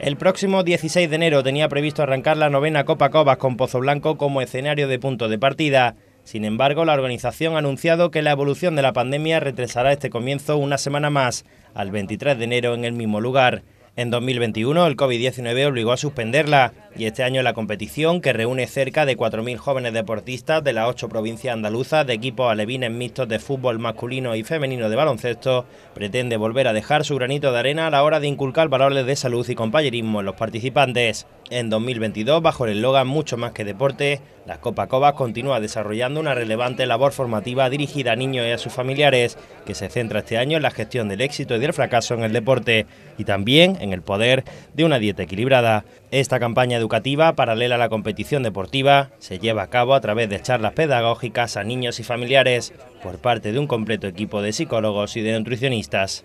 El próximo 16 de enero tenía previsto arrancar la novena Copa Cobas con Pozo Blanco como escenario de punto de partida. Sin embargo, la organización ha anunciado que la evolución de la pandemia retrasará este comienzo una semana más, al 23 de enero en el mismo lugar. En 2021, el COVID-19 obligó a suspenderla, y este año la competición, que reúne cerca de 4.000 jóvenes deportistas de las ocho provincias andaluzas de equipos alevines mixtos de fútbol masculino y femenino de baloncesto, pretende volver a dejar su granito de arena a la hora de inculcar valores de salud y compañerismo en los participantes. En 2022, bajo el eslogan Mucho más que deporte, la Copa Cobas continúa desarrollando una relevante labor formativa dirigida a niños y a sus familiares, que se centra este año en la gestión del éxito y del fracaso en el deporte y también en el poder de una dieta equilibrada. Esta campaña educativa paralela a la competición deportiva se lleva a cabo a través de charlas pedagógicas a niños y familiares por parte de un completo equipo de psicólogos y de nutricionistas.